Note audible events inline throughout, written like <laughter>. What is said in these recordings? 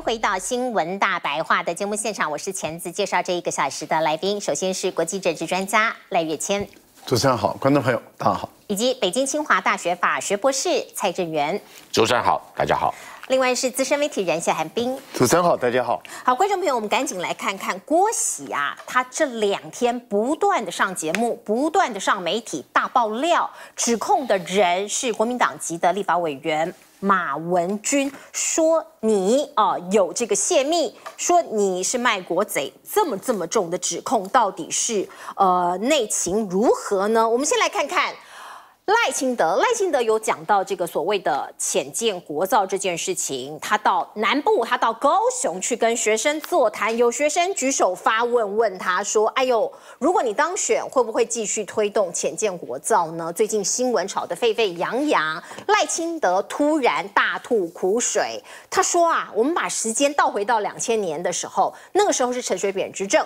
回到新闻大白话的节目现场，我是钳子，介绍这一个小时的来宾。首先是国际政治专家赖岳谦，主持人好，观众朋友大家好；以及北京清华大学法学博士蔡正元。主持人好，大家好。另外是资深媒体人谢寒冰，主持人好，大家好。好，观众朋友，我们赶紧来看看郭喜啊，他这两天不断的上节目，不断的上媒体大爆料，指控的人是国民党籍的立法委员。马文君说：“你啊，有这个泄密，说你是卖国贼，这么这么重的指控，到底是呃内情如何呢？”我们先来看看。赖清德，赖清德有讲到这个所谓的“浅见国造”这件事情。他到南部，他到高雄去跟学生座谈，有学生举手发问，问他说：“哎呦，如果你当选，会不会继续推动浅见国造呢？”最近新闻炒得沸沸扬扬，赖清德突然大吐苦水，他说：“啊，我们把时间倒回到两千年的时候，那个时候是陈水扁执政。”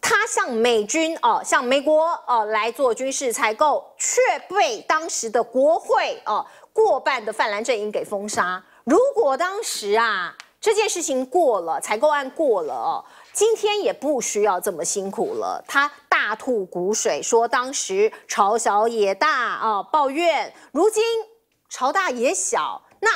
他向美军哦，向美国哦来做军事采购，却被当时的国会哦过半的泛蓝阵营给封杀。如果当时啊这件事情过了，采购案过了哦，今天也不需要这么辛苦了。他大吐苦水说，当时朝小也大啊抱怨，如今朝大也小，那。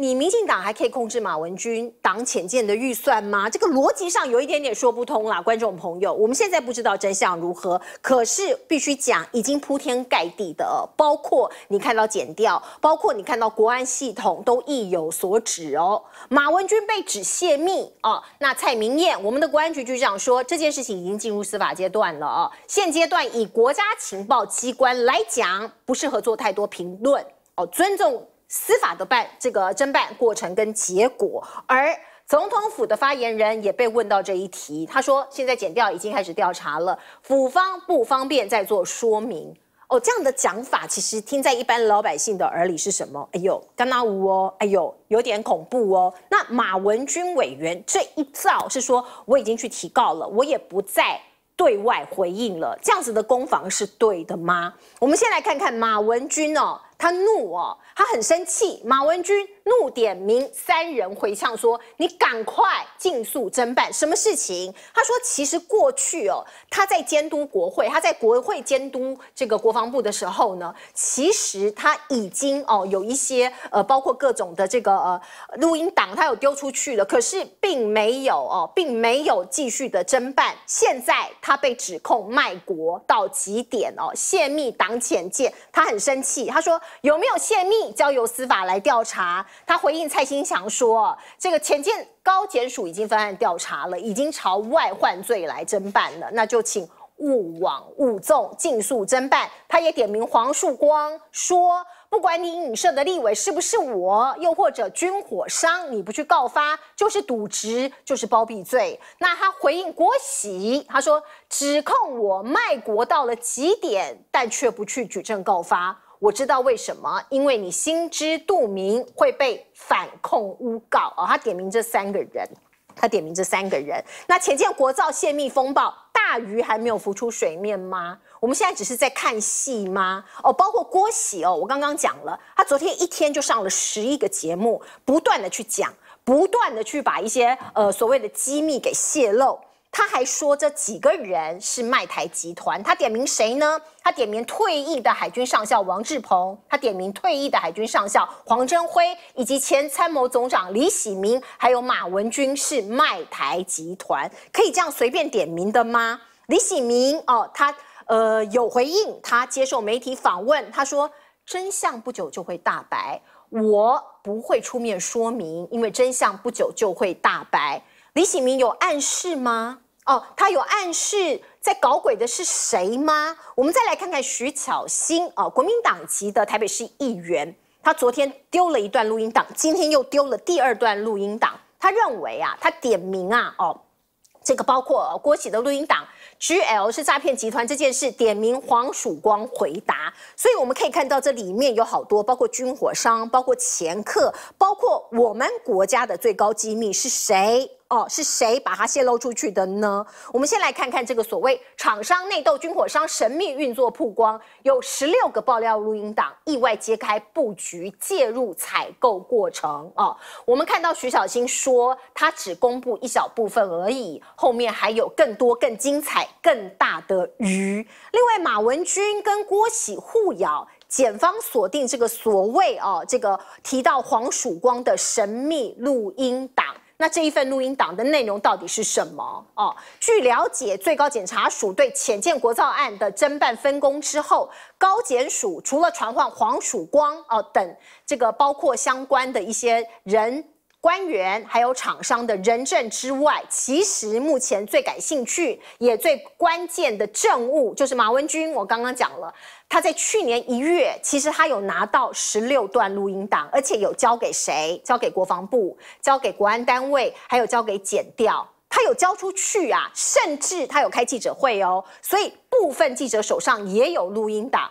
你民进党还可以控制马文君党浅见的预算吗？这个逻辑上有一点点说不通啦，观众朋友。我们现在不知道真相如何，可是必须讲已经铺天盖地的，包括你看到减掉，包括你看到国安系统都意有所指哦。马文君被指泄密哦，那蔡明燕，我们的国安局局长说这件事情已经进入司法阶段了哦，现阶段以国家情报机关来讲，不适合做太多评论哦，尊重。司法的办这个侦办过程跟结果，而总统府的发言人也被问到这一题，他说：“现在检调已经开始调查了，府方不方便再做说明？”哦，这样的讲法其实听在一般老百姓的耳里是什么？哎呦，干纳乌哦，哎呦，有点恐怖哦。那马文君委员这一造是说，我已经去提告了，我也不再对外回应了。这样子的攻防是对的吗？我们先来看看马文君哦，他怒哦。他很生气，马文君怒点名三人回呛说：“你赶快尽速侦办什么事情？”他说：“其实过去哦，他在监督国会，他在国会监督这个国防部的时候呢，其实他已经哦有一些呃，包括各种的这个呃录音档，他有丢出去了，可是并没有哦，并没有继续的侦办。现在他被指控卖国到极点哦，泄密党潜见，他很生气。他说有没有泄密？”交由司法来调查。他回应蔡新强说：“这个前见高检署已经分案调查了，已经朝外换罪来侦办了。那就请勿枉勿纵，尽速侦办。”他也点名黄树光说：“不管你影射的立委是不是我，又或者军火商，你不去告发就是渎职，就是包庇罪。”那他回应郭喜，他说：“指控我卖国到了极点，但却不去举证告发。”我知道为什么，因为你心知肚明会被反控诬告哦，他点名这三个人，他点名这三个人。那前阵国造泄密风暴，大鱼还没有浮出水面吗？我们现在只是在看戏吗？哦，包括郭喜哦，我刚刚讲了，他昨天一天就上了十一个节目，不断的去讲，不断的去把一些呃所谓的机密给泄露。他还说这几个人是卖台集团，他点名谁呢？他点名退役的海军上校王志鹏，他点名退役的海军上校黄镇辉，以及前参谋总长李喜明，还有马文君是卖台集团，可以这样随便点名的吗？李喜明哦，他呃有回应，他接受媒体访问，他说真相不久就会大白，我不会出面说明，因为真相不久就会大白。李启明有暗示吗？哦，他有暗示在搞鬼的是谁吗？我们再来看看徐巧芯啊，国民党籍的台北市议员，他昨天丢了一段录音档，今天又丢了第二段录音档。他认为啊，他点名啊，哦，这个包括郭企的录音档，GL 是诈骗集团这件事，点名黄曙光回答。所以我们可以看到这里面有好多，包括军火商，包括掮客，包括我们国家的最高机密是谁？哦，是谁把它泄露出去的呢？我们先来看看这个所谓厂商内斗、军火商神秘运作曝光，有十六个爆料录音档意外揭开布局介入采购过程。哦，我们看到徐小新说他只公布一小部分而已，后面还有更多、更精彩、更大的鱼。另外，马文君跟郭喜互咬，检方锁定这个所谓哦，这个提到黄曙光的神秘录音档。那这一份录音档的内容到底是什么？哦，据了解，最高检察署对浅见国造案的侦办分工之后，高检署除了传唤黄曙光哦等这个包括相关的一些人。官员还有厂商的人证之外，其实目前最感兴趣也最关键的证物，就是马文君。我刚刚讲了，他在去年一月，其实他有拿到十六段录音档，而且有交给谁？交给国防部，交给国安单位，还有交给检调。他有交出去啊，甚至他有开记者会哦。所以部分记者手上也有录音档。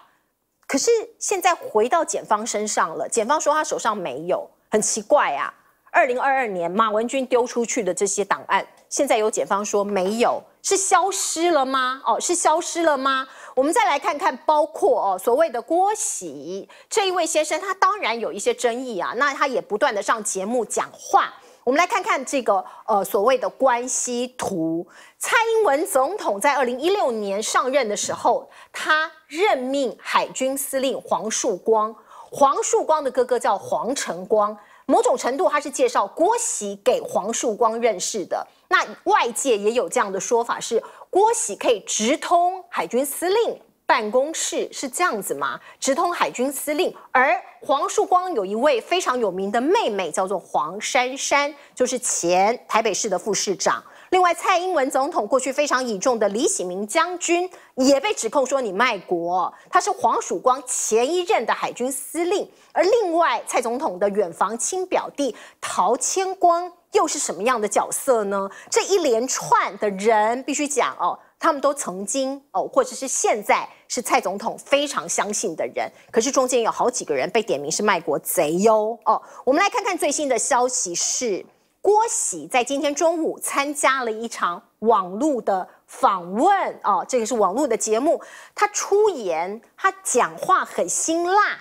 可是现在回到检方身上了，检方说他手上没有，很奇怪啊。二零二二年，马文君丢出去的这些档案，现在有检方说没有，是消失了吗？哦，是消失了吗？我们再来看看，包括哦所谓的郭喜这一位先生，他当然有一些争议啊，那他也不断的上节目讲话。我们来看看这个呃所谓的关系图，蔡英文总统在二零一六年上任的时候，他任命海军司令黄树光，黄树光的哥哥叫黄成光。某种程度，他是介绍郭喜给黄树光认识的。那外界也有这样的说法，是郭喜可以直通海军司令办公室，是这样子吗？直通海军司令，而黄树光有一位非常有名的妹妹，叫做黄珊珊，就是前台北市的副市长。另外，蔡英文总统过去非常倚重的李喜明将军也被指控说你卖国。他是黄曙光前一任的海军司令。而另外，蔡总统的远房亲表弟陶谦光又是什么样的角色呢？这一连串的人必须讲哦，他们都曾经哦，或者是现在是蔡总统非常相信的人。可是中间有好几个人被点名是卖国贼哟哦。我们来看看最新的消息是。郭喜在今天中午参加了一场网络的访问哦，这个是网络的节目。他出言，他讲话很辛辣。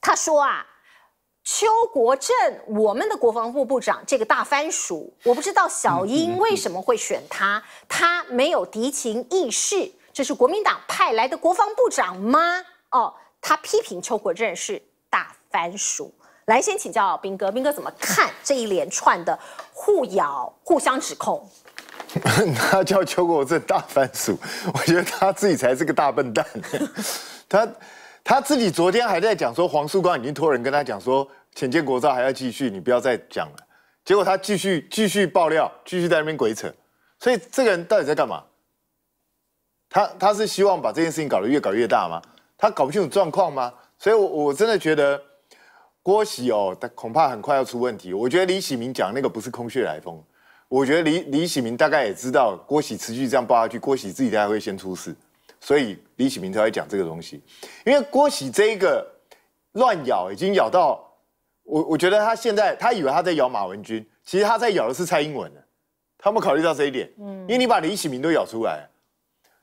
他说啊，邱国正，我们的国防部部长这个大番薯，我不知道小英为什么会选他，他没有敌情意识，这是国民党派来的国防部长吗？哦，他批评邱国正是大番薯。来，先请教兵哥，兵哥怎么看这一连串的互咬、互相指控？他 <laughs> 叫邱国正大番薯，我觉得他自己才是个大笨蛋。<laughs> 他他自己昨天还在讲说，黄树光已经托人跟他讲说，浅见国照还要继续，你不要再讲了。结果他继续继续爆料，继续在那边鬼扯。所以这个人到底在干嘛？他他是希望把这件事情搞得越搞越大吗？他搞不清楚状况吗？所以，我我真的觉得。郭喜哦，他恐怕很快要出问题。我觉得李喜明讲那个不是空穴来风。我觉得李李喜明大概也知道郭喜持续这样爆下去，郭喜自己大概会先出事。所以李喜明才会讲这个东西，因为郭喜这一个乱咬已经咬到我，我觉得他现在他以为他在咬马文君，其实他在咬的是蔡英文他们考虑到这一点，嗯，因为你把李喜明都咬出来，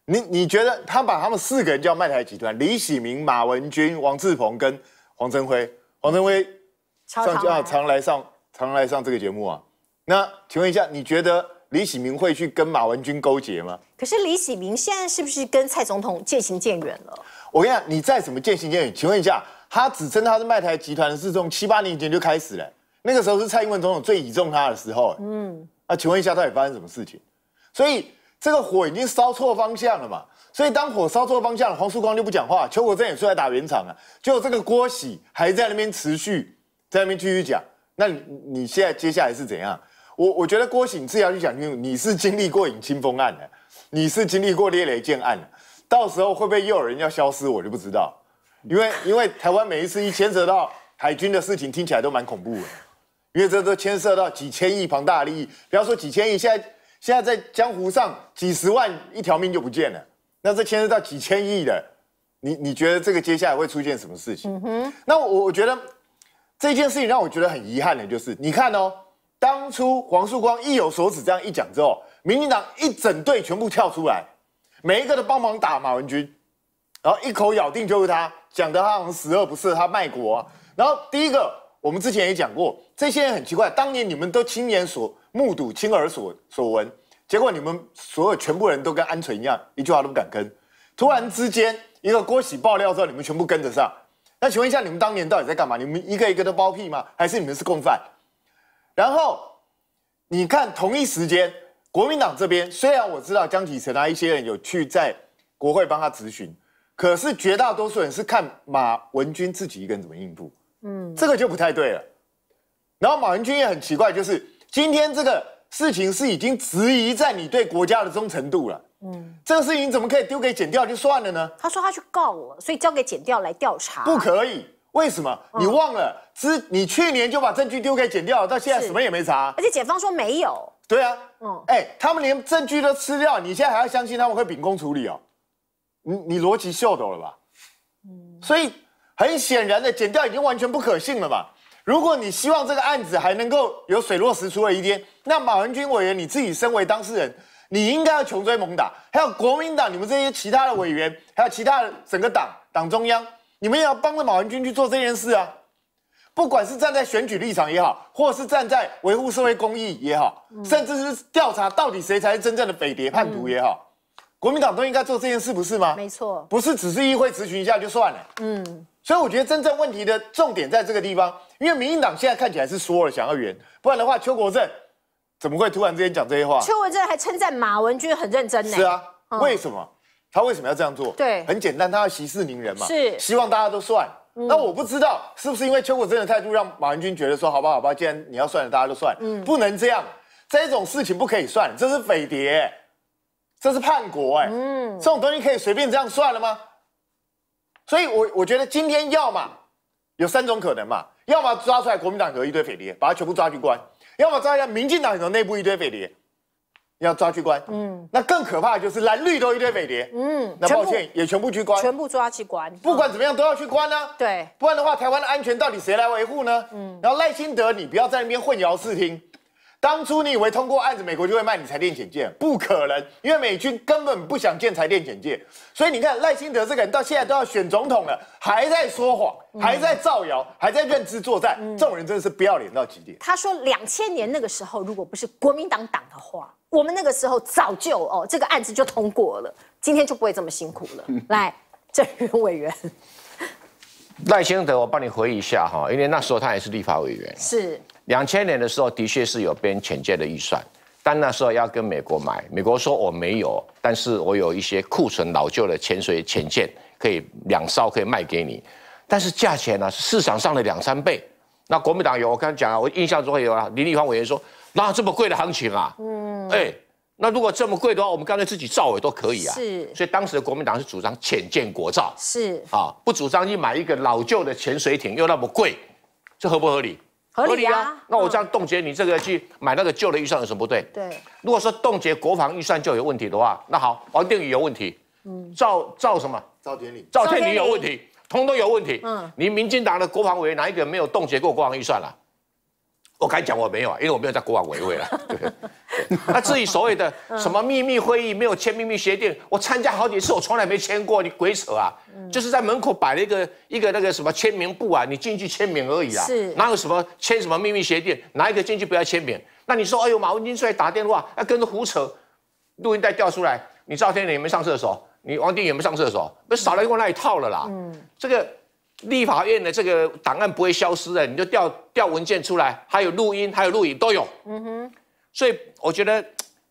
你你觉得他把他们四个人叫麦台集团：李喜明、马文君、王志鹏跟黄镇辉。王正威，常啊常来上常来上这个节目啊。那请问一下，你觉得李喜明会去跟马文君勾结吗？可是李喜明现在是不是跟蔡总统渐行渐远了？我跟你讲，你再怎么渐行渐远，请问一下，他只称他是麦台集团的，是从七八年前就开始了。那个时候是蔡英文总统最倚重他的时候。嗯，那请问一下，到底发生什么事情？所以这个火已经烧错方向了嘛？所以当火烧错方向了，黄树光就不讲话，邱国正也出来打圆场了。就这个郭喜还在那边持续在那边继续讲。那你你现在接下来是怎样？我我觉得郭喜你自己要去讲，清楚，你是经历过引清风案的，你是经历过猎雷舰案的，到时候会不会又有人要消失，我就不知道。因为因为台湾每一次一牵涉到海军的事情，听起来都蛮恐怖的。因为这都牵涉到几千亿庞大的利益，不要说几千亿，现在现在在江湖上几十万一条命就不见了。那这牵涉到几千亿的，你你觉得这个接下来会出现什么事情？那我我觉得这件事情让我觉得很遗憾的就是，你看哦，当初黄树光一有所指这样一讲之后，民进党一整队全部跳出来，每一个都帮忙打马文君，然后一口咬定就是他讲的，他好像十恶不赦，他卖国啊。然后第一个，我们之前也讲过，这些人很奇怪，当年你们都亲眼所目睹、亲耳所所闻。结果你们所有全部人都跟鹌鹑一样，一句话都不敢跟。突然之间，一个郭喜爆料之后，你们全部跟得上。那请问一下，你们当年到底在干嘛？你们一个一个都包庇吗？还是你们是共犯？然后你看，同一时间，国民党这边虽然我知道江启臣啊一些人有去在国会帮他咨询，可是绝大多数人是看马文君自己一个人怎么应付。嗯，这个就不太对了。然后马文君也很奇怪，就是今天这个。事情是已经质疑在你对国家的忠诚度了，嗯，这个事情怎么可以丢给剪掉就算了呢？他说他去告我，所以交给剪掉来调查，不可以？为什么？你忘了之，你去年就把证据丢给掉了，到现在什么也没查，而且检方说没有。对啊，嗯，哎，他们连证据都吃掉，你现在还要相信他们会秉公处理哦？你你逻辑秀逗了吧？嗯，所以很显然的，剪掉已经完全不可信了吧？如果你希望这个案子还能够有水落石出的一天，那马文君委员你自己身为当事人，你应该要穷追猛打。还有国民党你们这些其他的委员，还有其他整个党、党中央，你们也要帮着马文君去做这件事啊！不管是站在选举立场也好，或是站在维护社会公益也好，甚至是调查到底谁才是真正的匪谍叛徒也好，国民党都应该做这件事，不是吗？没错，不是只是议会咨询一下就算了。嗯。所以我觉得真正问题的重点在这个地方，因为民进党现在看起来是说了想要圆，不然的话邱国正怎么会突然之间讲这些话？邱国正还称赞马文君很认真呢。是啊，为什么他为什么要这样做？对，很简单，他要息事宁人嘛。是，希望大家都算。那我不知道是不是因为邱国正的态度让马文君觉得说，好吧，好吧，既然你要算了，大家就算。嗯，不能这样，这种事情不可以算，这是匪谍，这是叛国，哎，嗯，这种东西可以随便这样算了吗？所以，我我觉得今天要嘛有三种可能嘛，要么抓出来国民党有一堆匪谍，把他全部抓去关；要么抓一下民进党里面内部一堆匪谍，要抓去关。嗯，那更可怕的就是蓝绿都一堆匪谍。嗯，那抱歉，也全部去关，全部抓去关。不管怎么样，都要去关呢。对，不然的话，台湾的安全到底谁来维护呢？嗯，然后赖清德，你不要在那边混淆视听。当初你以为通过案子美国就会卖你裁电剪介？不可能，因为美军根本不想建裁电剪介。所以你看赖清德这个人到现在都要选总统了，还在说谎，还在造谣，还在认知作战，这种人真的是不要脸到极点。他说两千年那个时候，如果不是国民党党的话，我们那个时候早就哦这个案子就通过了，今天就不会这么辛苦了。<laughs> 来，正言委员。赖清德，我帮你回忆一下哈，因为那时候他也是立法委员。是。两千年的时候，的确是有编潜舰的预算，但那时候要跟美国买，美国说我没有，但是我有一些库存老旧的潜水潜舰，可以两艘可以卖给你，但是价钱呢是市场上的两三倍。那国民党有，我刚讲啊，我印象中有啊，林立方委员说，哪有这么贵的行情啊？嗯。哎。那如果这么贵的话，我们干脆自己造也都可以啊。是，所以当时的国民党是主张浅建国造，是啊，不主张你买一个老旧的潜水艇又那么贵，这合不合理？合理啊。那我这样冻结你这个去买那个旧的预算有什么不对？对。如果说冻结国防预算就有问题的话，那好，王定宇有问题，嗯，赵赵什么？赵天麟，赵天麟有问题，通通有问题。嗯。你民进党的国防委员哪一个没有冻结过国防预算了？我敢讲我没有啊，因为我没有在国王维维了。他自己所谓的什么秘密会议，没有签秘密协定。我参加好几次，我从来没签过。你鬼扯啊！就是在门口摆了一个一个那个什么签名布啊，你进去签名而已啊。是哪有什么签什么秘密协定？拿一个进去不要签名。那你说，哎呦，马文君出来打电话，还跟着胡扯，录音带掉出来。你赵天林没上厕所，你王定远没上厕所，不少了一罐那一套了啦。嗯，这个。立法院的这个档案不会消失的，你就调调文件出来，还有录音，还有录影都有。嗯哼，所以我觉得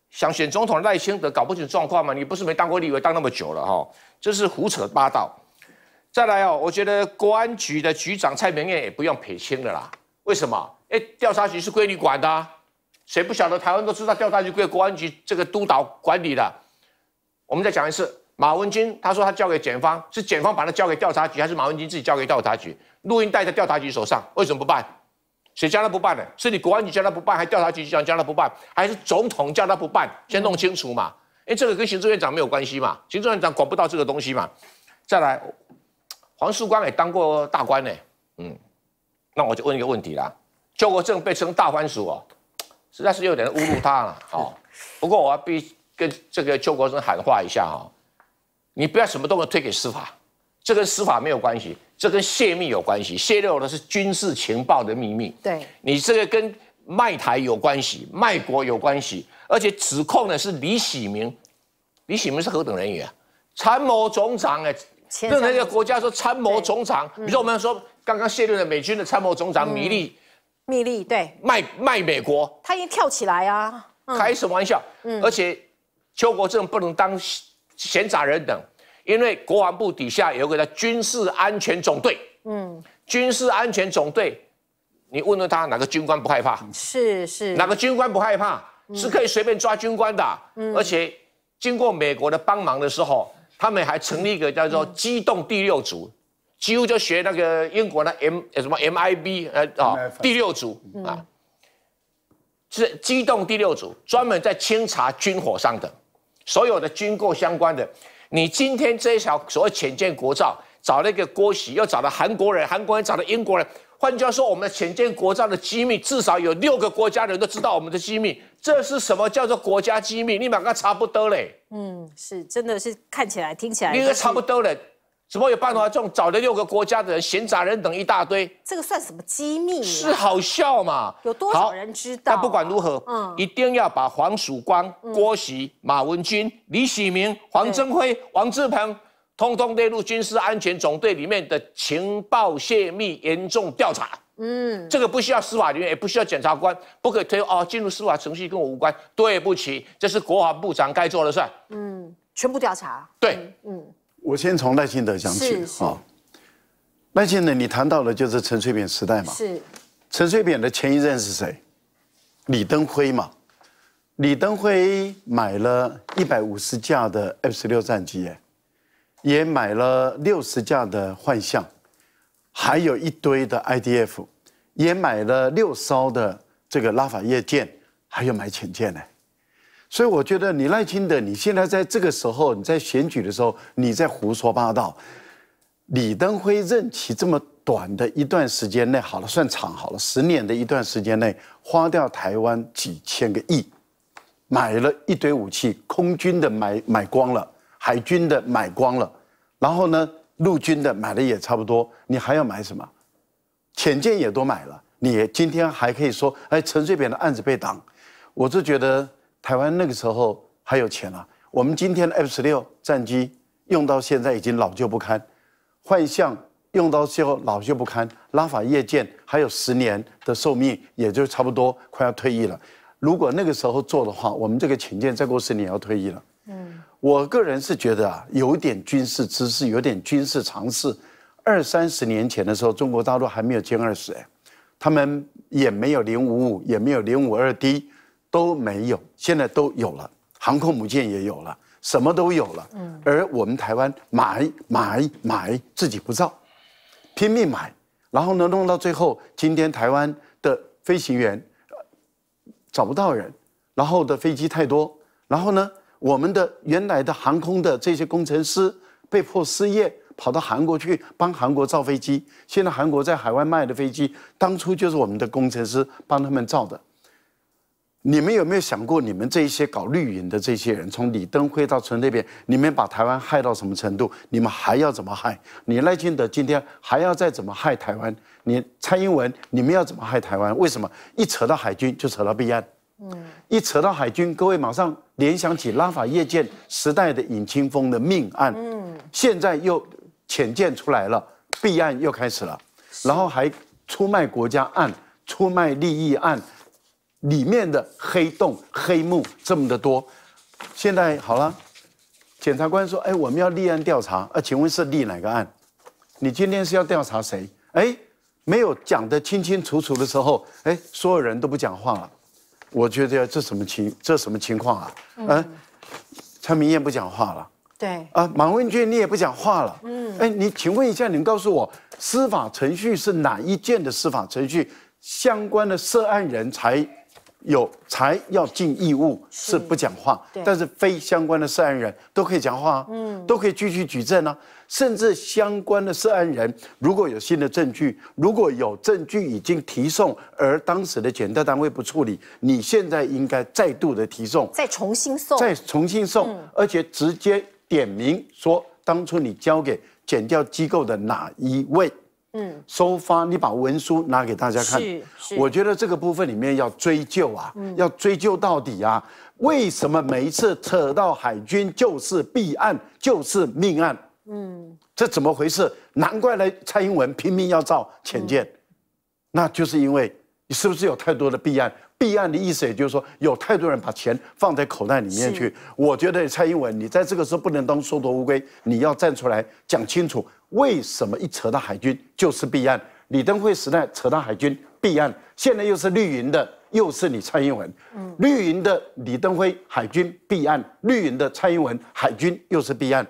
想选总统赖清德搞不清状况嘛，你不是没当过立委当那么久了哈，这是胡扯八道。再来哦，我觉得国安局的局长蔡明彦也不用撇清的啦，为什么？哎，调查局是归你管的，谁不晓得台湾都知道调查局归国安局这个督导管理的。我们再讲一次。马文君他说他交给检方，是检方把他交给调查局，还是马文君自己交给调查局？录音带在调查局手上，为什么不办？谁叫他不办呢？是你国安局叫他不办，还调查局叫他不办，还是总统叫他不办？先弄清楚嘛！哎，这个跟行政院长没有关系嘛，行政院长管不到这个东西嘛。再来，黄树光也当过大官呢，嗯，那我就问一个问题啦：邱国正被称大番薯哦，实在是有点侮辱他了哦。不过我要必跟这个邱国正喊话一下哈。你不要什么都能推给司法，这跟司法没有关系，这跟泄密有关系。泄露的是军事情报的秘密。对，你这个跟卖台有关系，卖国有关系，而且指控的是李喜明。李喜明是何等人员啊？参谋总长哎，任何一个国家说参谋总长，比如说我们说刚刚泄露的美军的参谋总长米利，米利对，卖卖美国，他已经跳起来啊，开什么玩笑？嗯，而且邱国正不能当。闲杂人等，因为国防部底下有个叫军事安全总队。嗯，军事安全总队，你问问他哪个军官不害怕？是是，哪个军官不害怕？是可以随便抓军官的。嗯，而且经过美国的帮忙的时候，他们还成立一个叫做机动第六组，几乎就学那个英国的 M 什么 MIB 呃啊第六组啊，是机动第六组，专门在清查军火上的。所有的军购相关的，你今天这一条所谓浅见国造，找了一个郭喜，又找了韩国人，韩国人找了英国人。换句话说，我们的浅见国造的机密，至少有六个国家人都知道我们的机密。这是什么叫做国家机密？你两个差不多嘞。嗯，是，真的是看起来听起来应该差不多嘞。怎么有办法？种找了六个国家的人、闲杂人等一大堆。这个算什么机密？是好笑嘛？有多少人知道？但不管如何，嗯，一定要把黄曙光、郭喜、马文君、李喜明、黄增辉、王志鹏，通通列入军事安全总队里面的情报泄密严重调查。嗯，这个不需要司法人员，也不需要检察官，不可以推哦，进入司法程序跟我无关。对不起，这是国防部长该做的事。嗯，全部调查。对，嗯。我先从赖清德讲起啊，赖清德，你谈到的就是陈水扁时代嘛。是，陈水扁的前一任是谁？李登辉嘛。李登辉买了一百五十架的 F 十六战机，也买了六十架的幻象，还有一堆的 IDF，也买了六艘的这个拉法叶舰，还有买潜舰呢。所以我觉得你赖清德，你现在在这个时候，你在选举的时候，你在胡说八道。李登辉任期这么短的一段时间内，好了，算长好了，十年的一段时间内，花掉台湾几千个亿，买了一堆武器，空军的买买光了，海军的买光了，然后呢，陆军的买的也差不多，你还要买什么？潜见也都买了，你今天还可以说，哎，陈水扁的案子被挡，我就觉得。台湾那个时候还有钱啊。我们今天的 F 十六战机用到现在已经老旧不堪，幻象用到最后老旧不堪，拉法叶舰还有十年的寿命，也就差不多快要退役了。如果那个时候做的话，我们这个潜舰再过十年要退役了。嗯，我个人是觉得啊，有点军事知识，有点军事常识。二三十年前的时候，中国大陆还没有歼二十哎，他们也没有零五五，也没有零五二 D。都没有，现在都有了，航空母舰也有了，什么都有了。嗯，而我们台湾买买买自己不造，拼命买，然后呢弄到最后，今天台湾的飞行员找不到人，然后的飞机太多，然后呢我们的原来的航空的这些工程师被迫失业，跑到韩国去帮韩国造飞机。现在韩国在海外卖的飞机，当初就是我们的工程师帮他们造的。你们有没有想过，你们这些搞绿营的这些人，从李登辉到陈那边，你们把台湾害到什么程度？你们还要怎么害？你赖清德今天还要再怎么害台湾？你蔡英文，你们要怎么害台湾？为什么一扯到海军就扯到弊案？嗯，一扯到海军，各位马上联想起拉法叶舰时代的尹清峰的命案。嗯，现在又潜舰出来了，弊案又开始了，然后还出卖国家案，出卖利益案。里面的黑洞黑幕这么的多，现在好了，检察官说：“哎，我们要立案调查。啊，请问是立哪个案？你今天是要调查谁？”哎，没有讲得清清楚楚的时候，哎，所有人都不讲话了。我觉得这什么情？这什么情况啊？嗯，蔡明燕不讲话了。对。啊，马文娟你也不讲话了。嗯。哎，你请问一下，你告诉我，司法程序是哪一件的司法程序相关的涉案人才？有才要尽义务是不讲话，但是非相关的涉案人都可以讲话啊，嗯，都可以继续举证啊。甚至相关的涉案人如果有新的证据，如果有证据已经提送而当时的检调单位不处理，你现在应该再度的提送，再重新送，再重新送，而且直接点名说当初你交给检调机构的哪一位。嗯，收发，你把文书拿给大家看。我觉得这个部分里面要追究啊，要追究到底啊，为什么每一次扯到海军就是弊案，就是命案？嗯，这怎么回事？难怪呢，蔡英文拼命要造潜艇，那就是因为。是不是有太多的弊案？弊案的意思也就是说，有太多人把钱放在口袋里面去。我觉得蔡英文，你在这个时候不能当缩头乌龟，你要站出来讲清楚，为什么一扯到海军就是弊案？李登辉时代扯到海军弊案，现在又是绿营的，又是你蔡英文。嗯，绿营的李登辉海军弊案，绿营的蔡英文海军又是弊案，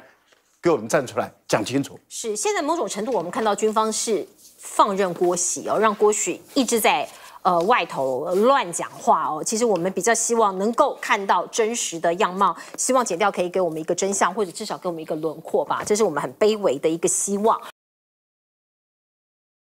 给我们站出来讲清楚。是，现在某种程度我们看到军方是放任郭玺哦，让郭玺一直在。呃，外头乱讲话哦，其实我们比较希望能够看到真实的样貌，希望剪掉可以给我们一个真相，或者至少给我们一个轮廓吧，这是我们很卑微的一个希望。